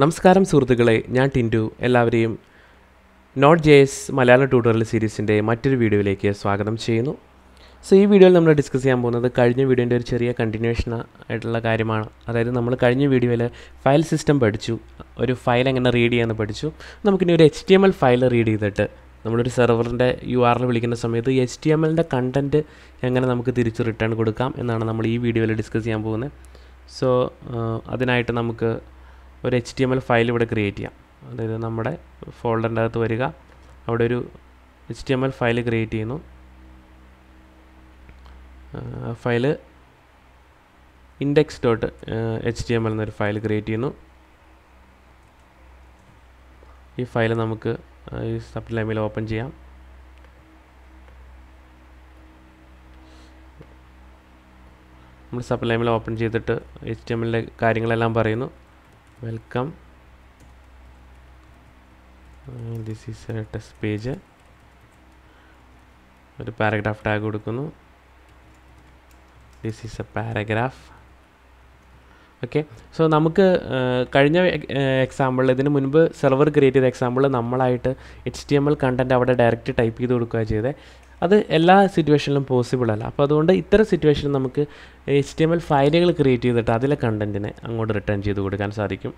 നമസ്കാരം സുഹൃത്തുക്കളെ ഞാൻ ടിൻറ്റു എല്ലാവരെയും node J S Malayalam tutorial സീരീസിൻ്റെ മറ്റൊരു വീഡിയോയിലേക്ക് സ്വാഗതം ചെയ്യുന്നു സോ ഈ വീഡിയോയിൽ നമ്മൾ ഡിസ്കസ് ചെയ്യാൻ പോകുന്നത് കഴിഞ്ഞ വീഡിയോൻ്റെ ഒരു ചെറിയ കണ്ടിന്യൂഷൻ ആയിട്ടുള്ള കാര്യമാണ് അതായത് നമ്മൾ കഴിഞ്ഞ വീഡിയോയിൽ ഫയൽ സിസ്റ്റം പഠിച്ചു ഒരു ഫയൽ എങ്ങനെ റീഡ് ചെയ്യാമെന്ന് പഠിച്ചു നമുക്കിനി ഒരു H T M L file read ചെയ്തിട്ട് നമ്മളൊരു സെർവറിൻ്റെ യു ആറിൽ വിളിക്കുന്ന സമയത്ത് എച്ച് ടി എം എല്ലിൻ്റെ കണ്ടൻറ്റ് എങ്ങനെ നമുക്ക് തിരിച്ച് റിട്ടേൺ കൊടുക്കാം എന്നാണ് നമ്മൾ ഈ വീഡിയോയിൽ ഡിസ്കസ് ചെയ്യാൻ പോകുന്നത് സോ അതിനായിട്ട് നമുക്ക് ഒരു H T M L file ഇവിടെ ക്രിയേറ്റ് ചെയ്യാം അതായത് നമ്മുടെ ഫോൾഡറിൻ്റെ അകത്ത് വരിക അവിടെ ഒരു H T M L file create ചെയ്യുന്നു file index dot H T M L എന്നൊരു ഫയൽ ക്രിയേറ്റ് ചെയ്യുന്നു ഈ ഫയൽ നമുക്ക് ഈ സബ് ലൈമിൽ ഓപ്പൺ ചെയ്യാം നമ്മൾ സബ് ഓപ്പൺ ചെയ്തിട്ട് എച്ച് ടി എമ്മിലെ കാര്യങ്ങളെല്ലാം പറയുന്നു welcome uh, this is a test page ഒരു പാരഗ്രാഫ് ടാഗ് കൊടുക്കുന്നു this is a paragraph okay so നമുക്ക് കഴിഞ്ഞ എക്സാമ്പിൾ ഇതിന് മുൻപ് സെർവർ ക്രിയേറ്റ് ചെയ്ത എക്സാമ്പിൾ നമ്മളായിട്ട് H T M L content അവിടെ ഡയറക്റ്റ് ടൈപ്പ് ചെയ്ത് കൊടുക്കുകയാണ് ചെയ്തത് അത് എല്ലാ സിറ്റുവേഷനിലും പോസിബിൾ അല്ല അപ്പോൾ അതുകൊണ്ട് ഇത്തരം സിറ്റുവേഷൻ നമുക്ക് എച്ച് ടി എം എൽ ഫയലുകൾ ക്രിയേറ്റ് ചെയ്തിട്ട് അതിലെ കണ്ടൻറ്റിനെ അങ്ങോട്ട് റിട്ടേൺ ചെയ്ത് കൊടുക്കാൻ സാധിക്കും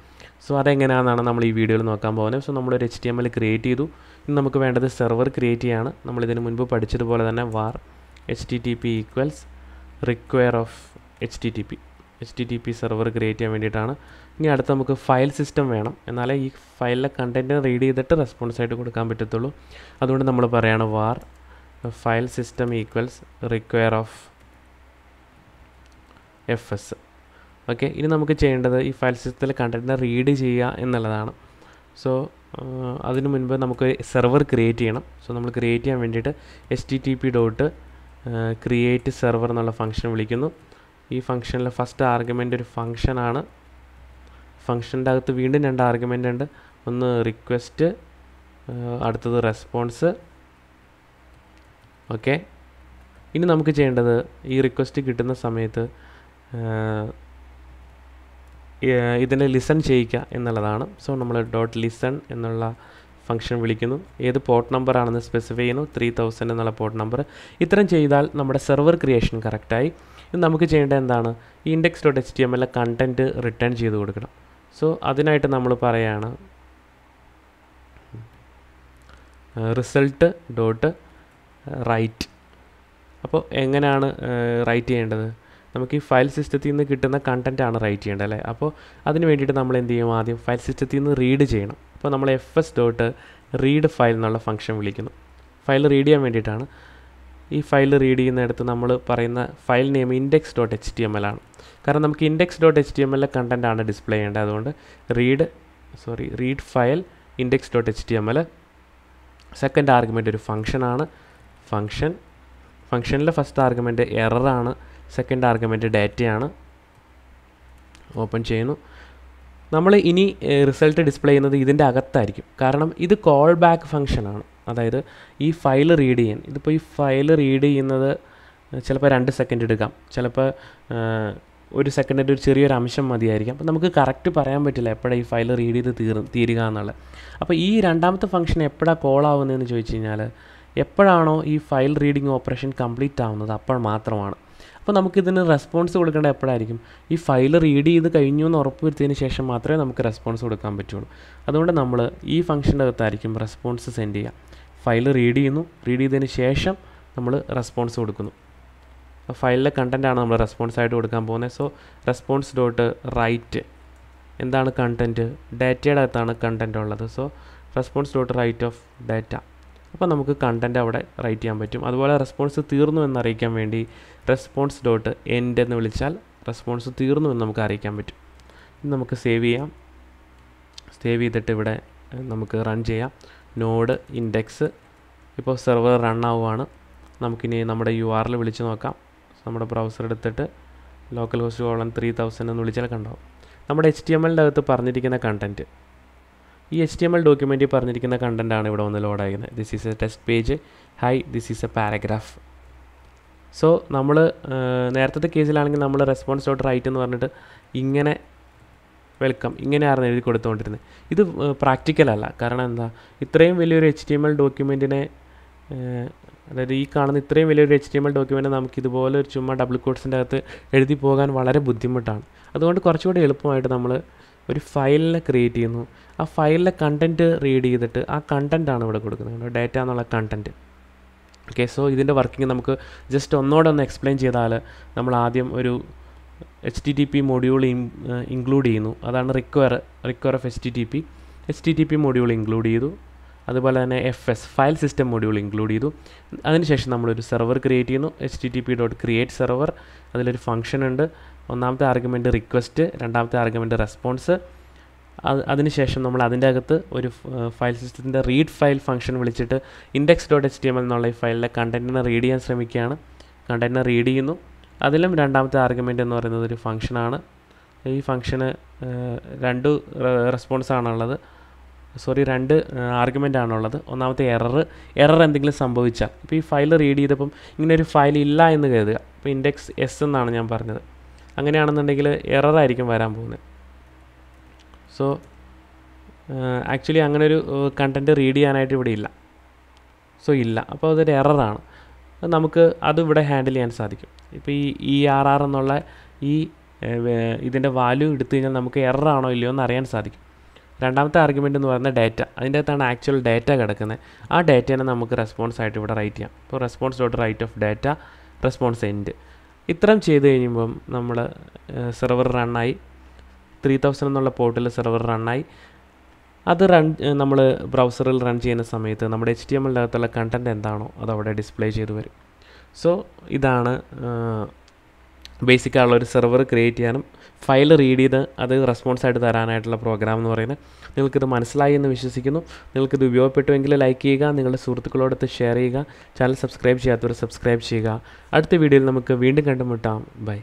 സോ അതെങ്ങനെയാണെന്നാണ് നമ്മൾ ഈ വീഡിയോയിൽ നോക്കാൻ പോകുന്നത് സോ നമ്മളൊരു H T M L create ചെയ്തു ഇനി നമുക്ക് വേണ്ടത് സെർവർ ക്രിയേറ്റ് ചെയ്യാണ് ഇതിന് മുൻപ് പഠിച്ചതുപോലെ തന്നെ var H T T P equals require of H T T P H T T P server create ചെയ്യാൻ വേണ്ടിയിട്ടാണ് ഇനി അടുത്ത് നമുക്ക് ഫയൽ സിസ്റ്റം വേണം എന്നാലേ ഈ ഫയലിലെ കണ്ടൻറ്റിനെ റീഡ് ചെയ്തിട്ട് റെസ്പോൺസ് ആയിട്ട് കൊടുക്കാൻ പറ്റത്തുള്ളൂ അതുകൊണ്ട് നമ്മൾ പറയുകയാണ് var file system equals require of F S okay ഇനി നമുക്ക് ചെയ്യേണ്ടത് ഈ ഫയൽ സിസ്റ്റത്തിൽ കണ്ടൻറ്റിനെ റീഡ് ചെയ്യുക എന്നുള്ളതാണ് സോ അതിനു മുൻപ് നമുക്ക് സെർവർ ക്രിയേറ്റ് ചെയ്യണം സോ നമ്മൾ ക്രിയേറ്റ് ചെയ്യാൻ വേണ്ടിയിട്ട് S T T P dot create server എന്നുള്ള ഫംഗ്ഷൻ വിളിക്കുന്നു ഈ ഫംഗ്ഷനിലെ ഫസ്റ്റ് ആർഗ്യുമെൻ്റ് ഒരു ഫംഗ്ഷനാണ് ഫംഗ്ഷൻ്റെ അകത്ത് വീണ്ടും രണ്ട് ആർഗ്യുമെൻ്റ് ഉണ്ട് ഒന്ന് റിക്വസ്റ്റ് അടുത്തത് റെസ്പോൺസ് ഓക്കെ ഇനി നമുക്ക് ചെയ്യേണ്ടത് ഈ റിക്വസ്റ്റ് കിട്ടുന്ന സമയത്ത് ഇതിനെ ലിസൺ ചെയ്യിക്കുക എന്നുള്ളതാണ് സോ നമ്മൾ ഡോട്ട് ലിസൺ എന്നുള്ള ഫംഗ്ഷൻ വിളിക്കുന്നു ഏത് പോർട്ട് നമ്പർ ആണെന്ന് സ്പെസിഫൈ ചെയ്യുന്നു ത്രീ തൗസൻഡ് എന്നുള്ള പോർട്ട് നമ്പർ ഇത്രയും ചെയ്താൽ നമ്മുടെ സെർവർ ക്രിയേഷൻ കറക്റ്റായി ഇത് നമുക്ക് ചെയ്യേണ്ടത് എന്താണ് ഈ index dot H T M L content return ചെയ്ത് കൊടുക്കണം സോ അതിനായിട്ട് നമ്മൾ പറയുകയാണ് റിസൾട്ട് ഡോട്ട് റൈറ്റ് അപ്പോൾ എങ്ങനെയാണ് റൈറ്റ് ചെയ്യേണ്ടത് നമുക്ക് ഈ ഫയൽ സിസ്റ്റത്തിൽ നിന്ന് കിട്ടുന്ന ആണ് റൈറ്റ് ചെയ്യേണ്ടത് അല്ലേ അപ്പോൾ അതിന് വേണ്ടിയിട്ട് നമ്മൾ എന്ത് ചെയ്യും ആദ്യം ഫയൽ സിസ്റ്റത്തിൽ നിന്ന് റീഡ് ചെയ്യണം അപ്പോൾ നമ്മൾ F S dot read file എന്നുള്ള ഫംഗ്ഷൻ വിളിക്കുന്നു ഫയൽ റീഡ് ചെയ്യാൻ വേണ്ടിയിട്ടാണ് ഈ ഫയൽ റീഡ് ചെയ്യുന്നിടത്ത് നമ്മൾ പറയുന്ന file name index dot H T M L ആണ് കാരണം നമുക്ക് index dot H T M എല്ലിലെ content ആണ് ഡിസ്പ്ലേ ചെയ്യേണ്ടത് അതുകൊണ്ട് read sorry read file index dot H T M L second argument ഒരു ഫംഗ്ഷനാണ് function ഫങ്ഷനിലെ first argument എററാണ് second argument ഡാറ്റയാണ് open ചെയ്യുന്നു നമ്മൾ ഇനി റിസൾട്ട് ഡിസ്പ്ലേ ചെയ്യുന്നത് ഇതിൻ്റെ അകത്തായിരിക്കും കാരണം ഇത് കോൾ ബാക്ക് ഫങ്ഷനാണ് അതായത് ഈ ഫയൽ റീഡ് ചെയ്യാൻ ഇതിപ്പോൾ ഈ ഫയൽ റീഡ് ചെയ്യുന്നത് ചിലപ്പോൾ രണ്ട് സെക്കൻഡ് എടുക്കാം ചിലപ്പോൾ ഒരു സെക്കൻഡിൻ്റെ ഒരു ചെറിയൊരു അംശം മതിയായിരിക്കും അപ്പോൾ നമുക്ക് കറക്റ്റ് പറയാൻ പറ്റില്ല എപ്പോഴാണ് ഈ ഫയൽ റീഡ് ചെയ്ത് തീർ തീരുക എന്നുള്ളത് അപ്പോൾ ഈ രണ്ടാമത്തെ ഫങ്ഷൻ എപ്പോഴാണ് കോൾ ആവുന്നതെന്ന് ചോദിച്ചു കഴിഞ്ഞാൽ എപ്പോഴാണോ ഈ ഫയൽ റീഡിംഗ് ഓപ്പറേഷൻ കംപ്ലീറ്റ് ആവുന്നത് അപ്പോൾ മാത്രമാണ് അപ്പോൾ നമുക്കിതിന് റെസ്പോൺസ് കൊടുക്കേണ്ട എപ്പോഴായിരിക്കും ഈ ഫയൽ റീഡ് ചെയ്ത് കഴിഞ്ഞു എന്ന് ഉറപ്പ് വരുത്തിയതിന് ശേഷം മാത്രമേ നമുക്ക് റെസ്പോൺസ് കൊടുക്കാൻ പറ്റുള്ളൂ അതുകൊണ്ട് നമ്മൾ ഈ ഫംഗ്ഷൻ്റെ അകത്തായിരിക്കും റെസ്പോൺസ് സെൻഡ് ചെയ്യുക ഫയൽ റീഡ് ചെയ്യുന്നു റീഡ് ചെയ്തതിന് ശേഷം നമ്മൾ റെസ്പോൺസ് കൊടുക്കുന്നു ഫയലിലെ കണ്ടൻറ്റാണ് നമ്മൾ റെസ്പോൺസ് ആയിട്ട് കൊടുക്കാൻ പോകുന്നത് സോ റെസ്പോൺസ് ഡോട്ട് റൈറ്റ് എന്താണ് കണ്ടൻറ്റ് ഡാറ്റയുടെ അകത്താണ് കണ്ടൻറ്റ് ഉള്ളത് so response dot write of data അപ്പോൾ നമുക്ക് കണ്ടൻറ്റ് അവിടെ റൈറ്റ് ചെയ്യാൻ പറ്റും അതുപോലെ റെസ്പോൺസ് തീർന്നു എന്നറിയിക്കാൻ വേണ്ടി റെസ്പോൺസ് ഡോട്ട് എൻഡ് എന്ന് വിളിച്ചാൽ റെസ്പോൺസ് തീർന്നു എന്ന് നമുക്ക് അറിയിക്കാൻ പറ്റും നമുക്ക് സേവ് ചെയ്യാം സേവ് ചെയ്തിട്ട് ഇവിടെ നമുക്ക് റൺ ചെയ്യാം നോഡ് ഇൻഡെക്സ് ഇപ്പോൾ സെർവർ റൺ ആവുകയാണ് നമുക്കിനി നമ്മുടെ യു ആറിൽ വിളിച്ച് നോക്കാം നമ്മുടെ ബ്രൗസർ എടുത്തിട്ട് local host colon three thousand എന്ന് വിളിച്ചാൽ കണ്ടാവും നമ്മുടെ എച്ച് ടി എം എല്ലിൻ്റെ അകത്ത് പറഞ്ഞിരിക്കുന്ന കണ്ടൻറ്റ് ഈ എച്ച് ടി എം എൽ ഡോക്യുമെൻറ്റിൽ പറഞ്ഞിരിക്കുന്ന ആണ് ഇവിടെ വന്ന് ലോഡായിരുന്നത് this is a test page hi this is a paragraph so നമ്മൾ നേരത്തെ കേസിലാണെങ്കിൽ നമ്മൾ റെസ്പോൺസ് ഡോട്ട് റൈറ്റ് എന്ന് പറഞ്ഞിട്ട് ഇങ്ങനെ വെൽക്കം ഇങ്ങനെയായിരുന്നു എഴുതി കൊടുത്തുകൊണ്ടിരുന്നത് ഇത് പ്രാക്ടിക്കലല്ല കാരണം എന്താ ഇത്രയും വലിയൊരു എച്ച് ടി എം എൽ ഡോക്യുമെൻറ്റിനെ അതായത് ഈ കാണുന്ന ഇത്രയും വലിയൊരു H T M L document നമുക്ക് ഇതുപോലെ ഒരു ചുമ്മാ ഡബിൾ കോഡ്സിൻ്റെ അകത്ത് എഴുതി പോകാൻ വളരെ ബുദ്ധിമുട്ടാണ് അതുകൊണ്ട് കുറച്ചുകൂടി എളുപ്പമായിട്ട് നമ്മൾ ഒരു ഫയലിനെ ക്രിയേറ്റ് ചെയ്യുന്നു ആ ഫയലിലെ കണ്ടൻറ്റ് റീഡ് ചെയ്തിട്ട് ആ ആണ് ഇവിടെ കൊടുക്കുന്നത് ഡേറ്റ എന്നുള്ള കണ്ടൻറ്റ് ഓക്കെ സോ ഇതിൻ്റെ വർക്കിംഗ് നമുക്ക് ജസ്റ്റ് ഒന്നോടെ ഒന്ന് എക്സ്പ്ലെയിൻ ചെയ്താൽ നമ്മൾ ആദ്യം ഒരു H T T P module include ചെയ്യുന്നു അതാണ് require require of H T T P H T T P module include ചെയ്തു അതുപോലെ തന്നെ F S file system module include ചെയ്തു അതിനുശേഷം നമ്മളൊരു സെർവർ ക്രിയേറ്റ് ചെയ്യുന്നു H T T P dot create server അതിലൊരു ഫംഗ്ഷൻ ഉണ്ട് ഒന്നാമത്തെ ആർഗ്യുമെൻറ്റ് റിക്വസ്റ്റ് രണ്ടാമത്തെ ആർഗ്യുമെൻറ്റ് റെസ്പോൺസ് അത് അതിനുശേഷം നമ്മൾ അതിൻ്റെ അകത്ത് ഒരു ഫയൽ സിസ്റ്റത്തിൻ്റെ റീഡ് ഫയൽ ഫംഗ്ഷൻ വിളിച്ചിട്ട് index dot H T M എന്നുള്ള ഈ ഫയലിലെ കണ്ടൻറ്റിനെ റീഡ് ചെയ്യാൻ ശ്രമിക്കുകയാണ് കണ്ടൻറ്റിനെ റീഡ് ചെയ്യുന്നു അതിലും രണ്ടാമത്തെ ആർഗ്യുമെൻ്റ് എന്ന് പറയുന്നത് ഒരു ഫംഗ്ഷനാണ് ഈ ഫംഗ്ഷന് രണ്ട് റെസ്പോൺസ് ആണുള്ളത് സോറി രണ്ട് ആർഗ്യുമെൻ്റ് ആണുള്ളത് ഒന്നാമത്തെ എറർ എറർ എന്തെങ്കിലും സംഭവിച്ചാൽ ഇപ്പോൾ ഈ ഫയൽ റീഡ് ചെയ്തപ്പം ഇങ്ങനെ ഒരു ഫയൽ ഇല്ല എന്ന് കരുതുക ഇപ്പോൾ ഇൻഡെക്സ് എസ് എന്നാണ് ഞാൻ പറഞ്ഞത് അങ്ങനെയാണെന്നുണ്ടെങ്കിൽ എററായിരിക്കും വരാൻ പോകുന്നത് സോ ആക്ച്വലി അങ്ങനെ ഒരു കണ്ടൻറ്റ് റീഡ് ചെയ്യാനായിട്ട് ഇവിടെ ഇല്ല സോ ഇല്ല അപ്പോൾ അതൊരു എററാണ് നമുക്ക് അത് ഇവിടെ ഹാൻഡിൽ ചെയ്യാൻ സാധിക്കും ഇപ്പോൾ ഈ ഇ ആർ ആർ എന്നുള്ള ഈ ഇതിൻ്റെ വാല്യൂ എടുത്തു കഴിഞ്ഞാൽ നമുക്ക് എററാണോ ഇല്ലയോ എന്ന് അറിയാൻ സാധിക്കും രണ്ടാമത്തെ ആർഗ്യുമെൻ്റ് എന്ന് പറയുന്നത് ഡാറ്റ അതിൻ്റെ അകത്താണ് ആക്ച്വൽ ഡാറ്റ കിടക്കുന്നത് ആ ഡാറ്റേനെ നമുക്ക് റെസ്പോൺസ് ആയിട്ട് ഇവിടെ റൈറ്റ് ചെയ്യാം ഇപ്പോൾ response dot write of data response end ഇത്രയും ചെയ്ത് കഴിയുമ്പം നമ്മൾ സെർവർ റണ്ണായി ത്രീ തൗസൻഡ് എന്നുള്ള പോർട്ടിൽ സെർവർ റണ്ണായി അത് റൺ നമ്മൾ ബ്രൗസറിൽ റൺ ചെയ്യുന്ന സമയത്ത് നമ്മുടെ എച്ച് ടി എം എല്ലിനകത്തുള്ള കണ്ടൻറ്റ് എന്താണോ അത് അവിടെ ഡിസ്പ്ലേ ചെയ്ത് വരും സോ ഇതാണ് ബേസിക് ഒരു സെർവർ ക്രിയേറ്റ് ചെയ്യാനും ഫയൽ റീഡ് ചെയ്ത് അത് റെസ്പോൺസ് ആയിട്ട് തരാനായിട്ടുള്ള പ്രോഗ്രാം എന്ന് പറയുന്നത് നിങ്ങൾക്കിത് മനസ്സിലായി എന്ന് വിശ്വസിക്കുന്നു നിങ്ങൾക്കിത് ഉപയോഗപ്പെട്ടുവെങ്കിൽ ലൈക്ക് ചെയ്യുക നിങ്ങളുടെ സുഹൃത്തുക്കളോടൊത്ത് ഷെയർ ചെയ്യുക ചാനൽ സബ്സ്ക്രൈബ് ചെയ്യാത്തവർ സബ്സ്ക്രൈബ് ചെയ്യുക അടുത്ത വീഡിയോയിൽ നമുക്ക് വീണ്ടും കണ്ടുമുട്ടാം ബൈ